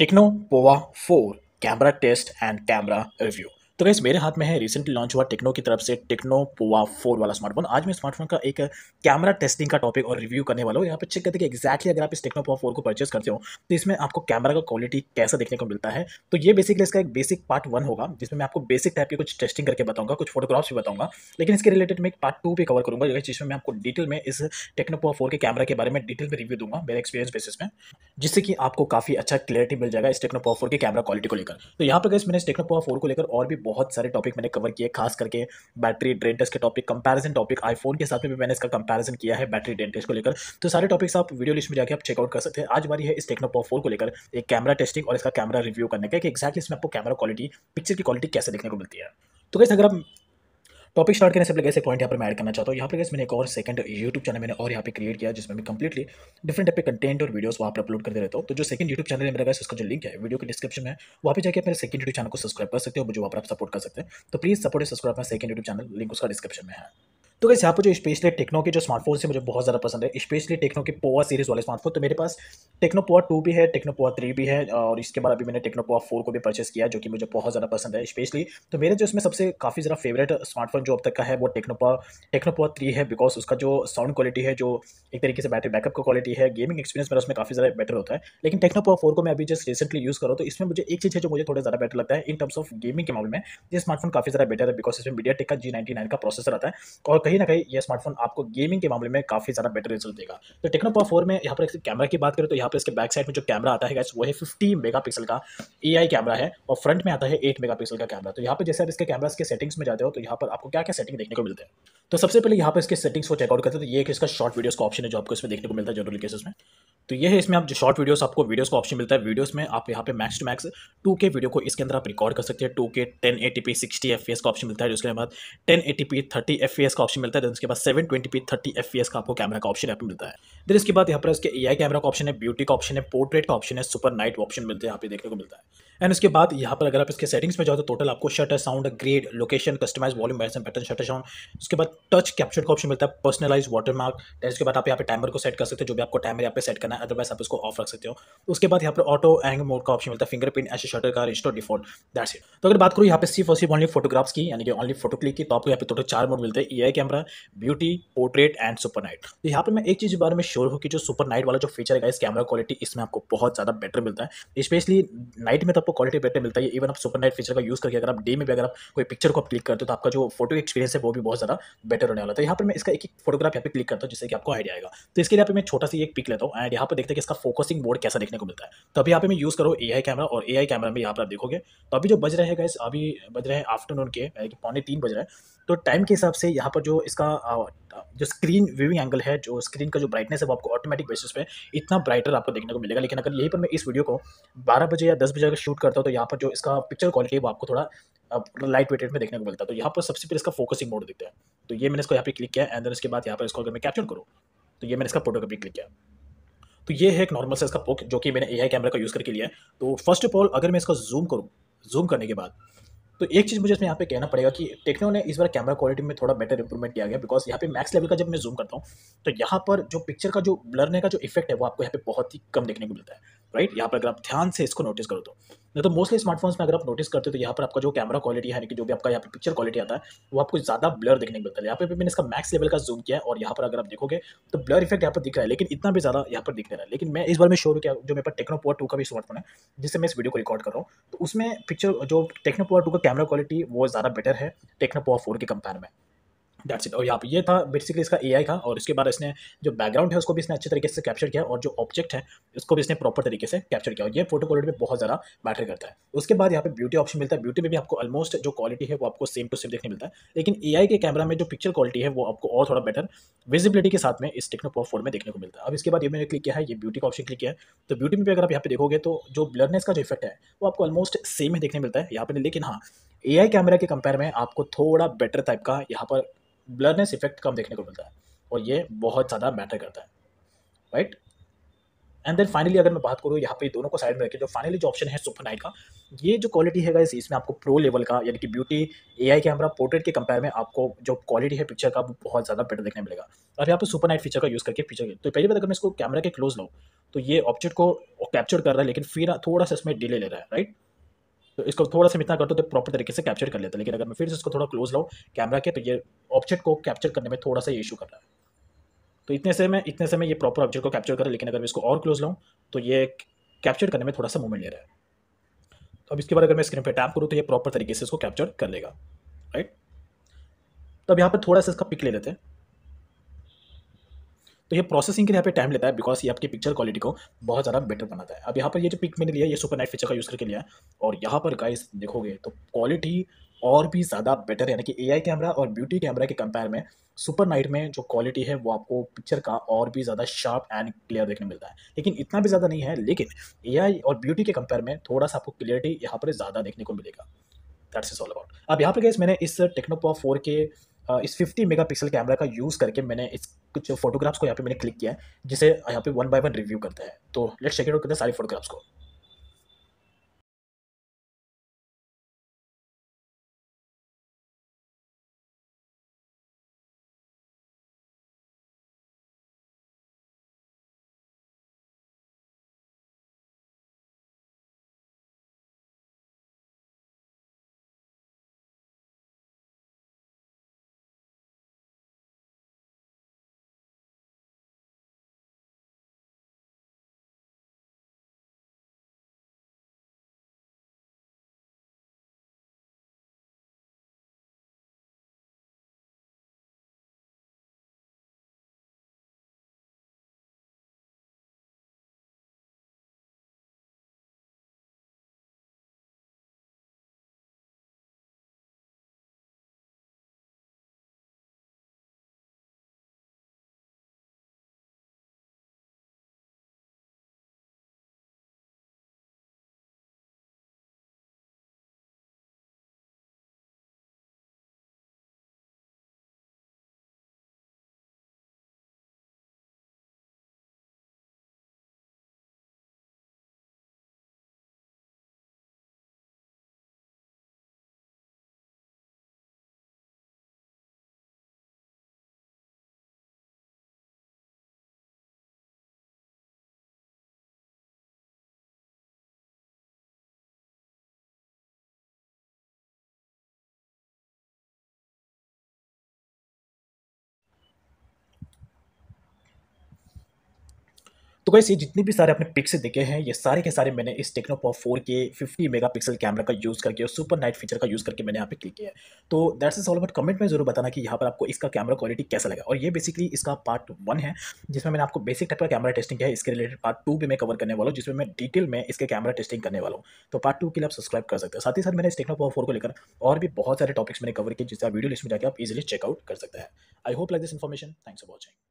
Techno Pova 4 Camera Test and Camera Review तो guess मेरे हाथ में है रिसेंटली लॉन्च हुआ टेक्नो की तरफ से टेक्नो पोवा फोर वाला स्मार्टफोन आज मैं स्मार्टफोन का एक कैमरा टेस्टिंग का टॉपिक और रिव्यू करने वाला हूँ यहाँ पे चेक करते हैं कि एक्जैक्टली अगर आप इस टेक्नो पोवा फोर को परचेस करते हो तो इसमें आपको कैमरा का क्वालिटी कैसा देखने को मिलता है तो ये बेसिकली इसका एक बेसिक पार्ट वन होगा जिसमें मैं आपको बेसिक टाइप की कुछ टेस्टिंग करके बताऊंगा कुछ फोटोग्राफ्स भी बताऊंगा लेकिन इसके रिलेटेड मैं एक पार्ट टू भी कवर करूँगा जिसमें मैं आपको डिटेल में इस टेक्नो पोवा फोर के कैमरा के बारे में डिटेल में रिव्यू दूंगा मेरे एक्सपीरियंस बेसिस में जिससे कि आपको काफ़ी अच्छा क्लियरिटी मिल जाएगा इस टेक्नो पोवा फोर के कैमरा क्वालिटी को लेकर तो यहाँ पर गैस मैंने इस टेक्नो पोवा फोर को लेकर और भी बहुत सारे टॉपिक मैंने कवर किए खास करके बैटरी ड्रेन टेस्ट के टॉपिक कंपैरिजन टॉपिक आईफोन के साथ में भी मैंने इसका कंपैरिजन किया है बैटरी ड्रेन टेस्ट को लेकर तो सारे टॉपिक्स आप वीडियो लिस्ट में जाकर आप चेकआउट कर सकते हैं आज हमारी है इस टेक्नो पॉप को लेकर एक कैमरा टेस्टिंग और इसका कैमरा रिव्यू करने का कि एक्जैक्टली इसमें आपको कैमरा क्वालिटी पिक्चर की क्वालिटी कैसे देखने को मिलती है तो कैसे अगर आप टॉपिक तो स्टार्ट करने से पहले कैसे पॉइंट यहाँ पर मैं ऐड करना चाहता हूँ यहाँ पर मैंने एक और सेकंड यूट्यूब चैनल मैंने और यहाँ पे क्रिएट किया जिसमें मैं कंप्लीटली डिफरेंट टाइप के कंटेंट और वीडियोस वहाँ पर अपलोड करते रहता हूँ तो जो सेकंड यूट्यूब चैनल है मेरा गैस उसका जो लिंक है वीडियो के डिस्क्रिप्शन में वहाँ पर जाकर मेरे सेकंड यूट्यूब चैनल को सब्सक्राइब कर सकते हो मुझे वहाँ पर आप सपोर्ट कर सकते हैं तो प्लीज़ सपोर्ट सब्सक्राइब मैं सेकंड यूट्यूब चैनल लिंक उसका डिस्क्रिप्शन में है तो कैसे यहाँ पर जो स्पेशली टेक्नो के जो स्मार्टफोन से मुझे बहुत ज़्यादा पसंद है स्पेशली टेक्नो के पोवा सीरीज़ वाले स्मार्टफोन तो मेरे पास टेक्नो पोवा टू भी है टेक्नो पोवा थ्री भी है और इसके बाद अभी मैंने टेक्नो पोवा फोर को भी परचेस किया जो कि मुझे बहुत ज़्यादा पसंद है स्पेशली तो मेरे जो इसमें सबसे काफ़ी ज़्यादा फेवरेट स्मार्टफोन जो अब तक का है वो Tecno Pova Tecno Pova three है बिकॉज उसका जो साउंड क्वालिटी है जो एक तरीके से बैटरी बैकअप का क्वालिटी है गेमिंग एक्सपीरियंस मेरा उसमें काफ़ी ज़्यादा बेटर होता है लेकिन टेक्नो पोवा फोर को मैं अभी जस्ट रिसेंटली यूज़ करूँ तो इसमें मुझे एक चीज़ है जो मुझे थोड़ा ज़्यादा बेटर लगता है इन टर्म्स ऑफ गेमिंग के मामले में ये स्मार्टफोन काफ़ी ज़्यादा बेटर है बिकॉज इसमें मीडिया टेक का जी नाइनटी नाइन का प्रोसेसर आता है और कहीं ना कहीं ये स्मार्टफोन आपको गेमिंग के मामले में काफ़ी ज़्यादा बेटर रिजल्ट देगा तो टेक्नो पावर फोर में यहाँ पर कैमरा की बात करें तो यहाँ पर इसके बैक साइड में जो कैमरा आता है वो है फिफ्टी मेगा का ए कैमरा है और फ्रंट में आता है एट मेगा का कैमरा तो यहाँ पर जैसे आप इसके कैमरा के सेटिंग्स में जाते हो तो यहाँ पर आपको क्या क्या सेटिंग देखने को मिलते हैं तो सबसे पहले यहाँ पर इसके सेटिंग्स को चेकआउट करते हैं तो ये इसका शॉर्ट वीडियोस का ऑप्शन है जो आपको इसमें देखने को मिलता है जनरल केसेस में तो ये है इसमें आप जो शॉर्ट वीडियोस आपको वीडियोस का ऑप्शन मिलता है वीडियोस में आप यहाँ पे मैक्स टू मैक्स टू के वीडियो को इसके अंदर आप रिकॉर्ड कर सकते हैं two K ten A P sixty F का ऑप्शन मिलता है उसके बाद ten eighty P thirty F का ऑप्शन ऑप्शन मिलता है देन उसके बाद seven twenty P thirty F का आपको कैमरा का ऑप्शन यहाँ पे मिलता है देन इसके बाद यहाँ पर उसके ए कैमरा का ऑप्शन है ब्यूटी का ऑप्शन है पोर्ट्रेट का ऑप्शन है सुपर नाइट ऑप्शन मिलते हैं यहाँ पे देखने को मिलता है एंड उसके बाद यहाँ पर अगर आप इसके सेटिंग्स में जाओ तो टोटल आपको shutter sound grade location customize volume bass and pattern shutter sound उसके बाद टच कैप्चर का ऑप्शन मिलता है पर्सनलाइज वाटर मार्क एंड उसके बाद आप यहाँ पे टाइमर को सेट कर सकते हो जो भी आपको टाइमर यहाँ पे सेट करना है अदरवाइज आप इसको ऑफ रख सकते हो उसके बाद यहाँ पर ऑटो एंग मोड का ऑप्शन मिलता है फिंगरप्रिंट ऐसे शटर का रिस्टोर डिफॉल्ट दैट्स इट तो अगर बात करूँ यहाँ पे सिर्फ और सिर्फ ओनली फोटोग्राफ्स की यानी कि ओनली फोटो क्लिक की तो आपको यहाँ पे टोटल चार मोड मिलते हैं A camera beauty portrait and super night तो यहाँ पे मैं एक चीज़ के बारे में श्योर हूँ कि जो सुपर नाइट वाला जो फीचर है इस कैमरा क्वालिटी इसमें आपको बहुत ज़्यादा बेटर मिलता है स्पेशली नाइट में तो आपको क्वालिटी बेटर मिलता है इवन आप सुपर नाइट फीचर का यूज़ करके अगर आप डे में भी अगर आप कोई पिक्चर को आप क्लिक करते हो तो आपका जो फोटो एक्सपीरियंस है वो भी बहुत ज़्यादा बेटर होने वाला है तो यहाँ पर मैं इसका एक एक फोटोग्राफ यहाँ पे क्लिक करता हूँ जिससे कि आपको आइडिया आएगा तो इसके लिए मैं छोटा सा एक पिक लेता हूँ एंड यहाँ पर देखते हैं कि इसका फोकसिंग बोर्ड कैसा देखने को मिलता है तो अभी यहाँ पे मैं यूज़ करो ए कैमरा और ए कैमरा में यहाँ पर आप देखोगे तो अभी जो बज रहे हैं अभी बज रहे हैं आफ्टरनून के पौने तीन बज रहे हैं तो टाइम के हिसाब से यहाँ पर जो जो इसका जो स्क्रीन व्यूइंग एंगल है जो स्क्रीन का जो ब्राइटनेस है वो आपको ऑटोमेटिक बेसिस पे इतना ब्राइटर आपको देखने को मिलेगा लेकिन अगर यहीं पर मैं इस वीडियो को 12 बजे या 10 बजे अगर शूट करता हूँ तो यहाँ पर जो इसका पिक्चर क्वालिटी है वो आपको थोड़ा लाइट वेटेड में देखने को मिलता है तो यहाँ पर सबसे पहले इसका फोकसिंग मोड देखते हैं तो ये मैंने इसको यहाँ पर क्लिक किया एंड इसके बाद यहाँ पर इसको अगर मैं कैप्चर करूँ तो ये मैंने इसका फोटोग्राफी क्लिक किया तो ये है एक नॉर्मल साइज का पोक जो कि मैंने ए कैमरा का यूज़ करके लिया है तो फर्स्ट ऑफ ऑल अगर मैं इसका जूम करूँ जूम करने के बाद तो एक चीज़ मुझे इसमें यहाँ पे कहना पड़ेगा कि टेक्नो ने इस बार कैमरा क्वालिटी में थोड़ा बेटर इंप्रूवमेंट किया गया बिकॉज यहाँ पे मैक्स लेवल का जब मैं जूम करता हूँ तो यहाँ पर जो पिक्चर का जो ब्लरने का जो इफेक्ट है वो आपको यहाँ पे बहुत ही कम देखने को मिलता है राइट यहाँ पर अगर आप ध्यान से इसको नोटिस करो तो नहीं तो मोस्टली स्मार्टफोन्स में अगर आप नोटिस करते हो तो यहाँ पर आपका जो कैमरा क्वालिटी यानी कि जो भी आपका यहाँ पर पिक्चर क्वालिटी आता है वो आपको ज़्यादा ब्लर देखने को मिलता है यहाँ पर मैंने इसका मैक्स लेवल का जूम किया है और यहाँ पर अगर आप देखोगे तो ब्लर इफेक्ट यहाँ पर दिख रहा है लेकिन इतना भी ज़्यादा यहाँ पर दिख रहा है लेकिन मैं इस बार में शोर किया जो मेरे पास टेक्नोपोर टू का भी स्मार्टफोन है जिससे मैं इस वीडियो को रिकॉर्ड कर रहा हूँ तो उसमें पिक्चर जो टेक्नोपोर टू का कैमरा क्वालिटी वो ज़्यादा बेटर है टेक्नोपोर फोर के कंपेयर में दैट्स इट और यहाँ पे ये था बेसिकली इसका एआई था और इसके बाद इसने जो बैकग्राउंड है उसको भी इसने अच्छे तरीके से कैप्चर किया और जो ऑब्जेक्ट है उसको भी इसने प्रॉपर तरीके से कैप्चर किया और ये फोटो क्वालिटी में बहुत ज़्यादा मैटर करता है उसके बाद यहाँ पे ब्यूटी ऑप्शन मिलता है ब्यूटी में भी आपको ऑलमोस्ट जो क्वालिटी है वो आपको सेम टू सेम देखने मिलता है लेकिन ए के कैमरा में जो पिक्चर क्वालिटी है वो आपको और थोड़ा बेटर विजिबिलिटी के साथ में इस टेक्नोपॉप फोन में देखने को मिलता है अब इसके बाद ये मैंने क्लिक किया है ये ब्यूटी का ऑप्शन क्लिक किया है तो ब्यूटी में भी अगर आप यहाँ पे देखोगे तो जो ब्लरनेस का जो इफेक्ट है वो आपको ऑलमोस्ट सेम ही देखने मिलता है यहाँ पर लेकिन हाँ ए कैमरा के कंपेयर में आपको थोड़ा बेटर टाइप का यहाँ पर ब्लरनेस इफेक्ट कम देखने को मिलता है और ये बहुत ज़्यादा मैटर करता है राइट एंड देन फाइनली अगर मैं बात करूँ यहाँ पे दोनों को साइड में रखें जो फाइनली जो ऑप्शन है सुपर नाइट का ये जो क्वालिटी है इस इसमें आपको प्रो लेवल का यानी कि beauty A I camera portrait के कंपेयर में आपको जो क्वालिटी है पिक्चर का वो बहुत ज़्यादा बेटर देखने मिलेगा और यहाँ पे नाइट फीचर का यूज़ करके फीचर तो पहली बार अगर मैं इसको कैमरा के क्लोज लाऊँ तो ये ऑब्जेक्ट को कैप्चर कर रहा है लेकिन फिर थोड़ा सा इसमें डिले ले रहा है राइट तो इसको थोड़ा सा इतना दो तो प्रॉपर तरीके से कैप्चर कर लेता लेकिन अगर मैं फिर से इसको थोड़ा क्लोज लाऊँ कैमरा के तो ये ऑब्जेक्ट को कैप्चर करने में थोड़ा सा ये इशू कर रहा है तो इतने से मैं इतने से मैं ये प्रॉपर ऑब्जेक्ट को कैप्चर कर लेकिन अगर मैं इसको और क्लोज लाऊँ तो ये कैप्चर करने में थोड़ा सा मूवमेंट ले रहा है तो अब इसके बाद अगर मैं स्क्रीन पर टैप करूँ तो ये प्रॉपर तरीके से इसको कैप्चर कर लेगा राइट तो अब यहाँ पर थोड़ा सा इसका पिक ले लेते हैं तो ये प्रोसेसिंग के लिए यहाँ पे टाइम लेता है बिकॉज ये आपकी पिक्चर क्वालिटी को बहुत ज़्यादा बेटर बनाता है अब यहाँ पर ये जो पिक मैंने लिया ये सुपर नाइट फीचर का यूज़ करके लिया है और यहाँ पर गाइस देखोगे तो क्वालिटी और भी ज़्यादा बेटर यानी कि ए कैमरा और ब्यूटी कैमरा के कंपेयर में सुपर नाइट में जो क्वालिटी है वो आपको पिक्चर का और भी ज़्यादा शार्प एंड क्लियर देखने मिलता है लेकिन इतना भी ज़्यादा नहीं है लेकिन ए और ब्यूटी के कंपेयर में थोड़ा सा आपको क्लियरिटी यहाँ पर ज़्यादा देखने को मिलेगा दैट्स इज ऑल अबाउट अब यहाँ पर गए मैंने इस टेक्नोपॉ फोर के इस 50 मेगापिक्सल कैमरा का यूज़ करके मैंने इस कुछ फोटोग्राफ्स को यहाँ पे मैंने क्लिक किया है जिसे यहाँ पे वन बाय वन रिव्यू करता है तो लेट्स चेक आउट करते हैं सारी फोटोग्राफ्स को तो कैसे जितने भी सारे आपने पिक्सल देखे हैं ये सारे के सारे मैंने इस टेक्नो पॉप फोर के फिफ्टी मेगा पिक्सल कैमरा का यूज़ करके और सुपर नाइट फीचर का यूज़ करके मैंने यहाँ पे क्लिक किया तो that's is all but comment में जरूर बताना कि यहाँ पर आपको इसका कैमरा क्वालिटी कैसा लगा और ये बेसिकली इसका पार्ट वन है जिसमें मैंने आपको बेसिक टाइप का कैमरा टेस्टिंग किया है इसके रिलेटेड पार्ट टू भी मैं कवर करने वाला हूँ जिसमें मैं डिटेल में इसके कैमरा टेस्टिंग करने वाला हूँ तो पार्ट टू के लिए आप सब्सक्राइब कर सकते हैं साथ ही साथ मैंने इस टेक्नो पॉप फोर को लेकर और भी बहुत सारे टॉपिक्स मैंने कवर किए जिससे आप वीडियो लिस्ट में जाकर आप इजिली चेकआउट कर सकते हैं I hope like this information thanks for watching